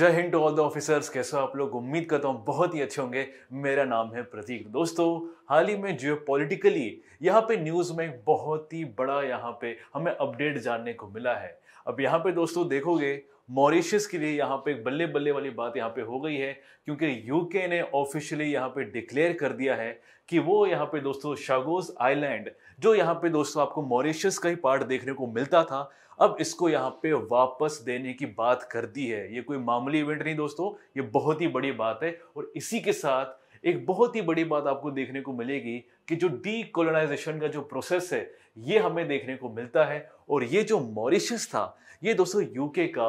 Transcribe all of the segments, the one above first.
जय Hind to all the officers कैसे आप लोग उम्मीद करता हूँ बहुत ही अच्छे होंगे मेरा नाम है प्रतीक दोस्तों हाल ही में जियो पॉलिटिकली यहाँ पे न्यूज़ में बहुत ही बड़ा यहाँ पे हमें अपडेट जानने को मिला है अब यहाँ पे दोस्तों देखोगे मॉरिशस के लिए यहाँ पे बल्ले बल्ले वाली बात यहाँ पे हो गई है क्योंकि यूके ने ऑफिशियली यहाँ पे डिक्लेयर कर दिया है कि वो यहाँ पे दोस्तों शागोज आइलैंड जो यहाँ पे दोस्तों आपको मॉरिशस का ही पार्ट देखने को मिलता था अब इसको यहाँ पे वापस देने की बात कर दी है ये कोई मामूली इवेंट नहीं दोस्तों ये बहुत ही बड़ी बात है और इसी के साथ एक बहुत ही बड़ी बात आपको देखने को मिलेगी कि जो डीकोलोनाइजेशन का जो प्रोसेस है ये हमें देखने को मिलता है और ये जो मॉरिशस था ये दोस्तों यूके का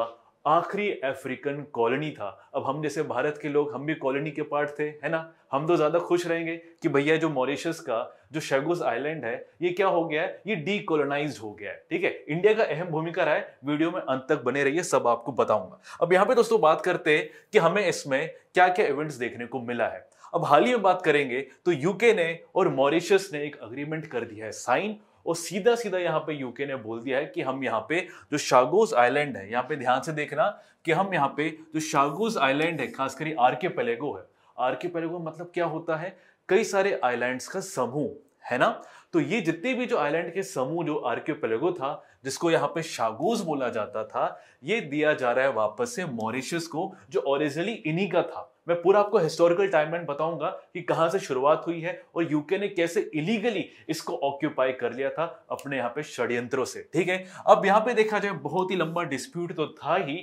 आखिरी अफ्रीकन कॉलोनी था अब हम जैसे भारत के लोग हम भी कॉलोनी के पार्ट थे है ना हम तो ज़्यादा खुश रहेंगे कि भैया जो मॉरिशस का जो शेगोस आइलैंड है ये क्या हो गया है ये डीकोलोनाइज हो गया है ठीक है इंडिया का अहम भूमिका रहा है वीडियो में अंत तक बने रहिए सब आपको बताऊंगा अब यहाँ पे दोस्तों बात करते हैं कि हमें इसमें क्या क्या इवेंट्स देखने को मिला है अब हाल ही में बात करेंगे तो यूके ने और मॉरिशस ने एक अग्रीमेंट कर दिया है साइन और सीधा सीधा यहाँ पे यूके ने बोल दिया है कि हम यहाँ पे जो शागोज आइलैंड है यहाँ पे ध्यान से देखना कि हम यहाँ पे जो शागोज आइलैंड है खासकर आर के पेलेगो है आर के पेलेगो मतलब क्या होता है कई सारे आइलैंड्स का समूह है ना तो ये जितने भी जो आइलैंड के समूह जो आर्क्योपेलेगो था जिसको यहाँ पे शागोज बोला जाता था ये दिया जा रहा है वापस से मॉरिशस को जो ओरिजिनली इन्हीं का था मैं पूरा आपको हिस्टोरिकल टाइमलाइन बताऊंगा कि कहाँ से शुरुआत हुई है और यूके ने कैसे इलीगली इसको ऑक्यूपाई कर लिया था अपने यहाँ पे षड्यंत्रों से ठीक है अब यहाँ पे देखा जाए बहुत ही लंबा डिस्प्यूट तो था ही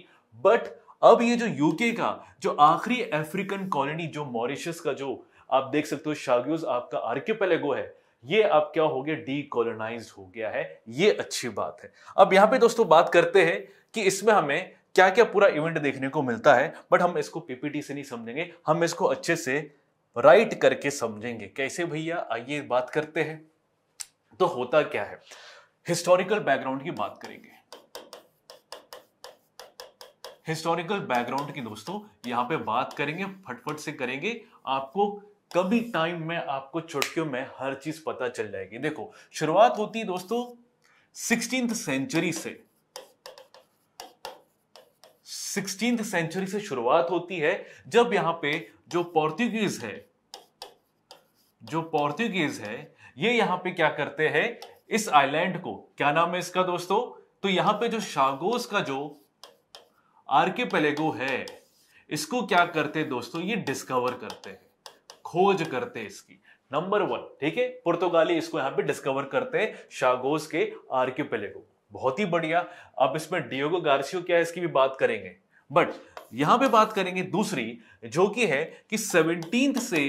बट अब ये जो यूके का जो आखिरी अफ्रीकन कॉलोनी जो मॉरिशस का जो आप देख सकते हो शागोज आपका आर्क्यूपेलेगो है ये अब क्या हो गया डीकोलोनाइज हो गया है ये अच्छी बात है अब यहां पे दोस्तों बात करते हैं कि इसमें हमें क्या क्या पूरा इवेंट देखने को मिलता है बट हम इसको पीपीटी से नहीं समझेंगे हम इसको अच्छे से राइट करके समझेंगे कैसे भैया आइए बात करते हैं तो होता क्या है हिस्टोरिकल बैकग्राउंड की बात करेंगे हिस्टोरिकल बैकग्राउंड की दोस्तों यहां पे बात करेंगे फटफट से करेंगे आपको कभी टाइम में आपको चुटकियों में हर चीज पता चल जाएगी देखो शुरुआत होती है दोस्तों सिक्सटीन सेंचुरी से सिक्सटीन सेंचुरी से शुरुआत होती है जब यहां पे जो पोर्तुगीज है जो पोर्तुगीज है ये यहां पे क्या करते हैं इस आइलैंड को क्या नाम है इसका दोस्तों तो यहां पे जो शागोस का जो आर्के है इसको क्या करते दोस्तों ये डिस्कवर करते हैं खोज करते हैं इसकी नंबर वन ठीक है पुर्तगाली इसको यहां पे डिस्कवर करते हैं शागोस के आर्क्यूपेले को बहुत ही बढ़िया अब इसमें डियोगो गार्सियो क्या है इसकी भी बात करेंगे बट यहां पे बात करेंगे दूसरी जो कि है कि सेवनटीन से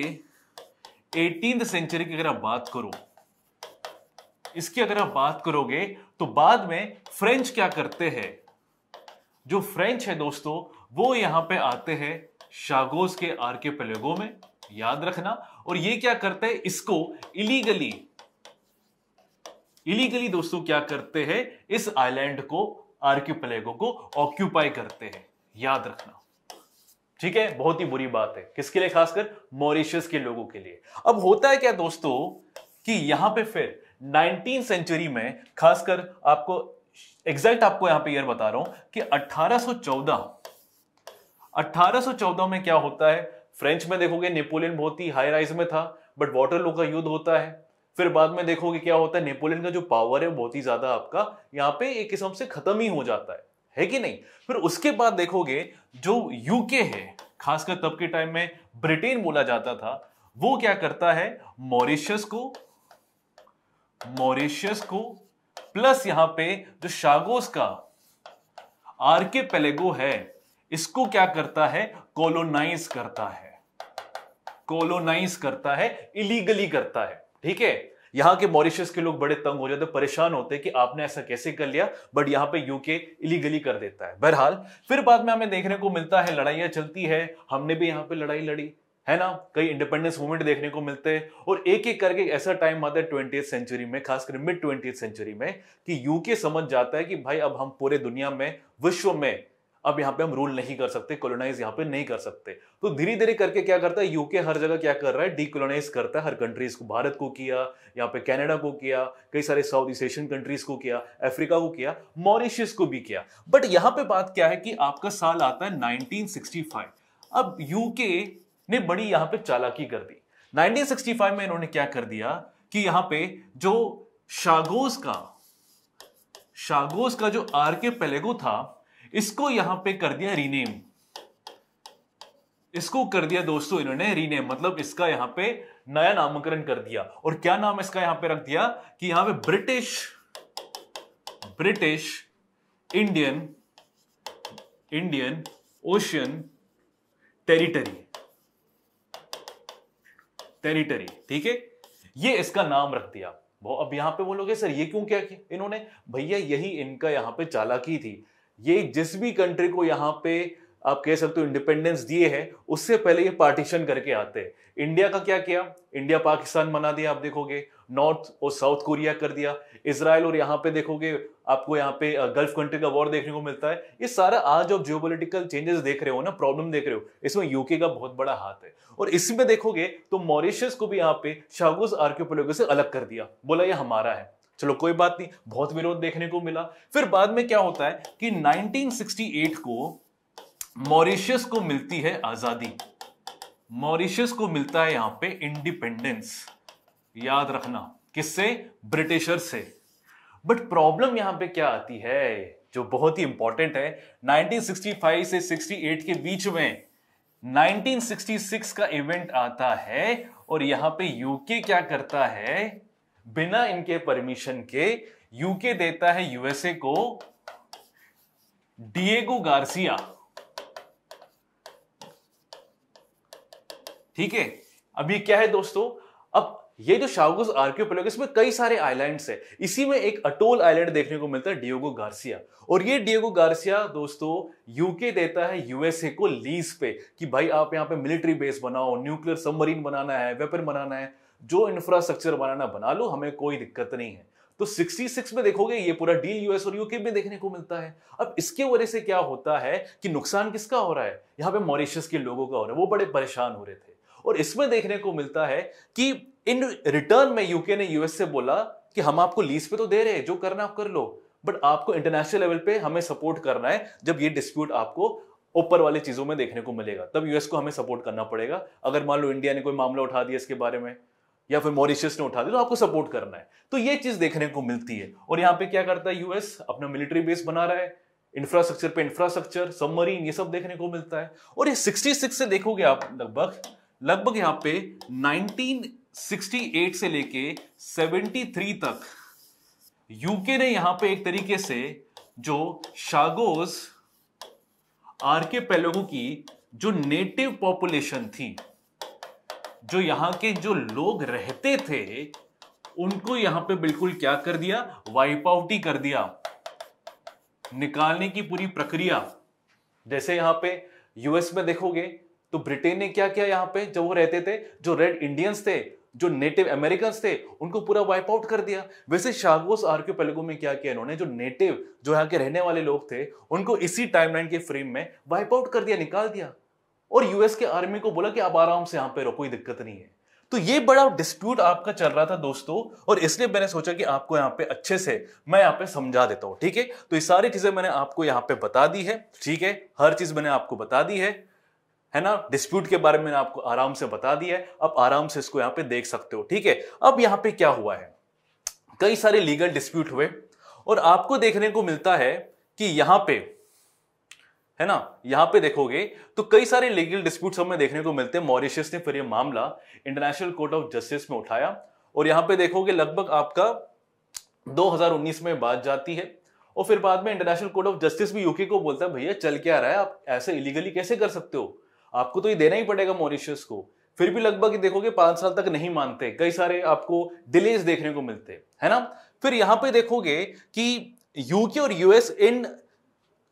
एटीन सेंचुरी की अगर आप बात करो इसकी अगर आप बात करोगे तो बाद में फ्रेंच क्या करते हैं जो फ्रेंच है दोस्तों वो यहां पे आते हैं शागोस के आर के पलेगो में याद रखना और ये क्या करते हैं इसको इलीगली इलीगली दोस्तों क्या करते हैं इस आइलैंड को पलेगो को ऑक्यूपाई करते हैं याद रखना ठीक है बहुत ही बुरी बात है किसके लिए खासकर मॉरिशस के लोगों के लिए अब होता है क्या दोस्तों कि यहां पे फिर नाइनटीन सेंचुरी में खासकर आपको एग्जैक्ट आपको यहां पे ईयर बता रहा हूं कि 1814 1814 में क्या होता है फ्रेंच में देखोगे नेपोलियन बहुत ही हाई राइज में था बट वाटरलू का युद्ध होता है फिर बाद में देखोगे क्या होता है नेपोलियन का जो पावर है बहुत ही ज्यादा आपका यहाँ पे एक किस्म से खत्म ही हो जाता है है कि नहीं फिर उसके बाद देखोगे जो यूके है खासकर तब के टाइम में ब्रिटेन बोला जाता था वो क्या करता है मॉरिशियस को मॉरिशियस को प्लस यहां पे जो शागोस का आरके पेलेगो है इसको क्या करता है कोलोनाइज करता है कोलोनाइज करता है इलीगली करता है ठीक है यहां के मॉरिशस के लोग बड़े तंग हो जाते परेशान होते कि आपने ऐसा कैसे कर लिया बट यहां पे यूके इलीगली कर देता है बहरहाल फिर बाद में हमें देखने को मिलता है लड़ाइयां चलती है हमने भी यहां पे लड़ाई लड़ी है ना कई इंडिपेंडेंस मूवमेंट देखने को मिलते हैं और एक एक करके ऐसा टाइम आता है ट्वेंटी सेंचुरी में खासकर मिड ट्वेंटी सेंचुरी में कि यूके समझ जाता है कि भाई अब हम पूरे दुनिया में विश्व में अब यहाँ पे हम रूल नहीं कर सकते कॉलोनाइज यहाँ पे नहीं कर सकते तो धीरे धीरे करके क्या करता है यूके हर जगह क्या कर रहा है डीकोलोनाइज करता है हर कंट्रीज को भारत को किया यहाँ पे कनाडा को किया कई सारे साउथ ईस्ट एशियन कंट्रीज को किया अफ्रीका को किया मॉरिशियस को भी किया बट यहाँ पे बात क्या है कि आपका साल आता है नाइनटीन अब यूके ने बड़ी यहाँ पे चालाकी कर दी नाइनटीन में इन्होंने क्या कर दिया कि यहां पे जो शागोज का शागोज का जो आर के पेलेगो था इसको यहां पे कर दिया रीनेम इसको कर दिया दोस्तों इन्होंने रीनेम मतलब इसका यहां पे नया नामकरण कर दिया और क्या नाम इसका यहां पे रख दिया कि यहां पे British British Indian Indian Ocean territory territory ठीक है ये इसका नाम रख दिया अब यहां पे बोलोगे सर ये क्यों क्या इन्होंने भैया यही इनका यहां पे चालाकी थी ये जिस भी कंट्री को यहाँ पे आप कह सकते हो इंडिपेंडेंस दिए हैं उससे पहले ये पार्टीशन करके आते हैं इंडिया का क्या किया इंडिया पाकिस्तान बना दिया आप देखोगे नॉर्थ और साउथ कोरिया कर दिया इसराइल और यहाँ पे देखोगे आपको यहाँ पे गल्फ कंट्री का वॉर देखने को मिलता है ये सारा आज आप जियोपोलिटिकल चेंजेस देख रहे हो ना प्रॉब्लम देख रहे हो इसमें यूके का बहुत बड़ा हाथ है और इसमें देखोगे तो मॉरिशस को भी यहाँ पे शागोस आर्क्योपोलोगो से अलग कर दिया बोला ये हमारा है चलो कोई बात नहीं बहुत विरोध देखने को मिला फिर बाद में क्या होता है कि 1968 को मॉरिशियस को मिलती है आजादी मॉरिशियस को मिलता है यहां पे इंडिपेंडेंस याद रखना किससे ब्रिटिशर से बट प्रॉब्लम यहां पे क्या आती है जो बहुत ही इंपॉर्टेंट है 1965 से 68 के बीच में 1966 का इवेंट आता है और यहां पे यूके क्या करता है बिना इनके परमिशन के यूके देता है यूएसए को डिएगो गार्सिया ठीक है अब ये क्या है दोस्तों अब ये जो शागुस आर्क्योपेलोगस इसमें कई सारे आइलैंड्स है इसी में एक अटोल आइलैंड देखने को मिलता है डिएगो गार्सिया और ये डिएगो गार्सिया दोस्तों यूके देता है यूएसए को लीज पे कि भाई आप यहां पे मिलिट्री बेस बनाओ न्यूक्लियर सबमरीन बनाना है वेपन बनाना है जो इंफ्रास्ट्रक्चर बनाना बना लो हमें कोई दिक्कत नहीं है तो 66 में देखोगे ये पूरा डील यूएस और यूके में देखने को मिलता है अब इसके वजह से क्या होता है कि नुकसान किसका हो रहा है यहां पे मॉरिशस के लोगों का हो रहा है वो बड़े परेशान हो रहे थे और इसमें देखने को मिलता है कि इन रिटर्न में यूके ने यूएस से बोला कि हम आपको लीज पे तो दे रहे हैं जो करना आप कर लो बट आपको इंटरनेशनल लेवल पे हमें सपोर्ट करना है जब ये डिस्प्यूट आपको ऊपर वाले चीजों में देखने को मिलेगा तब यूएस को हमें सपोर्ट करना पड़ेगा अगर मान लो इंडिया ने कोई मामला उठा दिया इसके बारे में या फिर मॉरिशियस ने उठा दी तो आपको सपोर्ट करना है तो ये चीज देखने को मिलती है और यहाँ पे क्या करता है यूएस अपना मिलिट्री बेस बना रहा है इंफ्रास्ट्रक्चर पे इंफ्रास्ट्रक्चर सबमरीन ये सब देखने को मिलता है और ये 66 से देखोगे आप लगभग लगभग यहाँ पे 1968 से लेके 73 तक यूके ने यहां पे एक तरीके से जो शागोज के पेलोगों की जो नेटिव पॉपुलेशन थी जो यहाँ के जो लोग रहते थे उनको यहाँ पे बिल्कुल क्या कर दिया वाइप आउट ही कर दिया निकालने की पूरी प्रक्रिया जैसे यहाँ पे यूएस में देखोगे तो ब्रिटेन ने क्या किया यहाँ पे जब वो रहते थे जो रेड इंडियंस थे जो नेटिव अमेरिकन थे उनको पूरा वाइप आउट कर दिया वैसे शागोस आर्क्यू में क्या किया इन्होंने जो नेटिव जो यहाँ के रहने वाले लोग थे उनको इसी टाइमलाइन के फ्रेम में वाइप आउट कर दिया निकाल दिया और यूएस के आर्मी को बोला कि आप आराम से यहां पे रहो कोई दिक्कत नहीं है तो ये बड़ा डिस्प्यूट आपका चल रहा था दोस्तों और इसलिए मैंने सोचा कि आपको यहां पे अच्छे से मैं यहां पे समझा देता हूं ठीक है तो ये सारी चीजें मैंने आपको यहां पे बता दी है ठीक है हर चीज मैंने आपको बता दी है है ना डिस्प्यूट के बारे में आपको आराम से बता दिया है अब आराम से इसको यहां पे देख सकते हो ठीक है अब यहां पे क्या हुआ है कई सारे लीगल डिस्प्यूट हुए और आपको देखने को मिलता है कि यहां पे है ना यहां पे देखोगे तो कई सारे लीगल डिस्प्यूट्स हमें देखने को मिलते हैं मॉरिशियस ने फिर ये मामला इंटरनेशनल कोर्ट ऑफ जस्टिस में उठाया और यहां पे देखोगे लगभग आपका 2019 में बात जाती है और फिर बाद में इंटरनेशनल कोर्ट ऑफ जस्टिस भी यूके को बोलता है भैया चल क्या रहा है आप ऐसे इलीगली कैसे कर सकते हो आपको तो ये देना ही पड़ेगा मॉरिशियस को फिर भी लगभग देखोगे पांच साल तक नहीं मानते कई सारे आपको डिलेज देखने को मिलते हैं ना फिर यहां पे देखोगे कि यूके और यूएस इन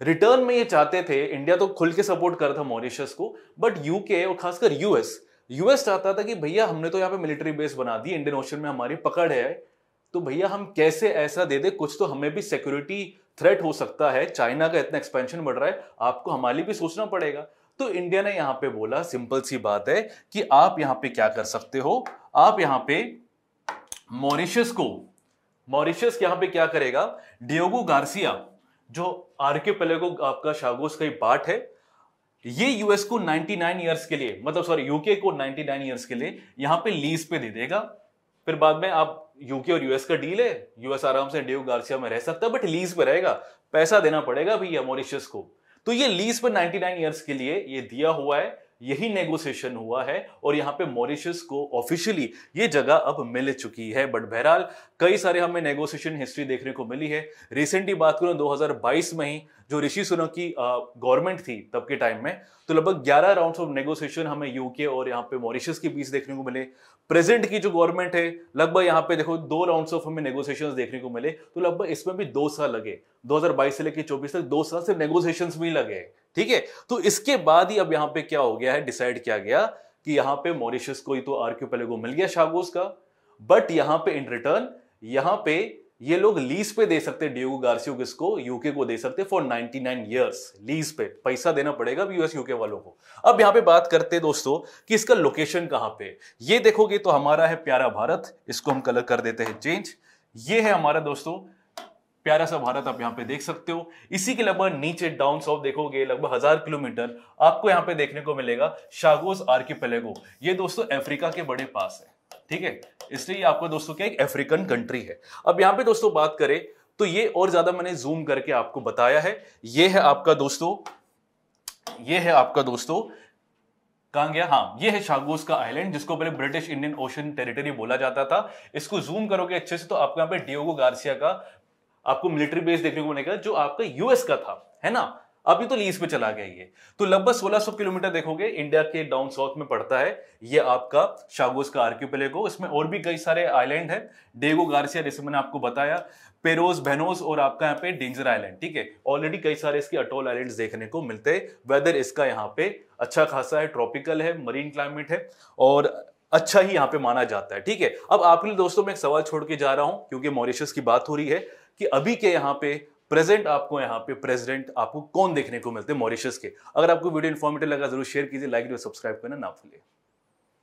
रिटर्न में ये चाहते थे इंडिया तो खुल के सपोर्ट कर था मॉरिशस को बट यूके और खासकर यूएस यूएस चाहता था कि भैया हमने तो यहाँ पे मिलिट्री बेस बना दी इंडियन ओशन में हमारी पकड़ है तो भैया हम कैसे ऐसा दे दे कुछ तो हमें भी सिक्योरिटी थ्रेट हो सकता है चाइना का इतना एक्सपेंशन बढ़ रहा है आपको हमारे लिए भी सोचना पड़ेगा तो इंडिया ने यहाँ पे बोला सिंपल सी बात है कि आप यहाँ पे क्या कर सकते हो आप यहाँ पे मॉरिशस को मॉरिशस यहाँ पे क्या करेगा डियोगो गार्सिया जो आर्के को आपका शागोस का ही पार्ट है ये यूएस को 99 इयर्स के लिए मतलब सॉरी यूके को 99 इयर्स के लिए यहां पे लीज पे दे देगा फिर बाद में आप यूके और यूएस का डील है यूएस आराम से ड्यू गार्सिया में रह सकता है बट लीज पे रहेगा पैसा देना पड़ेगा भैया मोरिशियस को तो ये लीज पर 99 इयर्स के लिए ये दिया हुआ है यही नेगोशिएशन हुआ है और यहाँ पे मॉरिशस को ऑफिशियली ये जगह अब मिल चुकी है बट बहरहाल कई सारे हमें नेगोशिएशन हिस्ट्री देखने को मिली है रिसेंटली बात करूँ 2022 तो में ही जो ऋषि सुनक की गवर्नमेंट थी तब के टाइम में तो लगभग 11 राउंड्स ऑफ नेगोशिएशन हमें यूके और यहाँ पे मॉरिशस के बीच देखने को मिले प्रेजेंट की जो गवर्नमेंट है लगभग यहाँ पे देखो दो राउंड्स ऑफ हमें नेगोशिएशन देखने को मिले तो लगभग इसमें भी दो साल लगे 2022 से लेकर 24 तक दो साल से नेगोशिएशंस में ही लगे ठीक है तो इसके बाद ही अब यहां पे क्या हो गया है डिसाइड किया गया कि यहां पे मॉरिशस को ही तो आर्क्यूपेलेगो मिल गया शागोस का बट यहां पे इन रिटर्न यहां पे ये लोग लीज पे दे सकते डियोगो गार्सियो किसको यूके को दे सकते फॉर 99 इयर्स लीज पे पैसा देना पड़ेगा अब यूएस यूके वालों को अब यहां पे बात करते हैं दोस्तों कि इसका लोकेशन कहां पे ये देखोगे तो हमारा है प्यारा भारत इसको हम कलर कर देते हैं चेंज ये है हमारा दोस्तों प्यारा सा भारत आप यहाँ पे देख सकते हो इसी के लगभग नीचे डाउन साउथ देखोगे लगभग हजार किलोमीटर आपको यहाँ पे देखने को मिलेगा शागोस आर्किपेलेगो ये दोस्तों अफ्रीका के बड़े पास है ठीक है इसलिए आपको दोस्तों क्या एक अफ्रीकन कंट्री है अब यहाँ पे दोस्तों बात करें तो ये और ज्यादा मैंने जूम करके आपको बताया है ये है आपका दोस्तों ये है आपका दोस्तों कहा गया हाँ ये है शागोस का आइलैंड जिसको पहले ब्रिटिश इंडियन ओशन टेरिटरी बोला जाता था इसको जूम करोगे अच्छे से तो आपको यहाँ पे डियोगो गार्सिया का आपको मिलिट्री बेस देखने को मिलेगा जो आपका यूएस का था है ना अभी तो लीज पे चला गया ये तो लगभग 1600 किलोमीटर देखोगे इंडिया के डाउन साउथ में पड़ता है ये आपका शागोस का आर्क्यूपेलेगो इसमें और भी कई सारे आइलैंड है डेगो गार्सिया जैसे मैंने आपको बताया पेरोज बेनोस और आपका यहाँ पे डेंजर आइलैंड ठीक है ऑलरेडी कई सारे इसके अटोल आइलैंड देखने को मिलते हैं वेदर इसका यहाँ पे अच्छा खासा है ट्रॉपिकल है मरीन क्लाइमेट है और अच्छा ही यहाँ पे माना जाता है ठीक है अब आपके लिए दोस्तों मैं एक सवाल छोड़ के जा रहा हूँ क्योंकि मॉरिशस की बात हो रही है कि अभी के यहाँ पे प्रेजेंट आपको यहाँ पे प्रेजेंट आपको कौन देखने को मिलते हैं मॉरिशस के अगर आपको वीडियो इन्फॉर्मेटिव लगा जरूर शेयर कीजिए लाइक और सब्सक्राइब करना ना भूलिए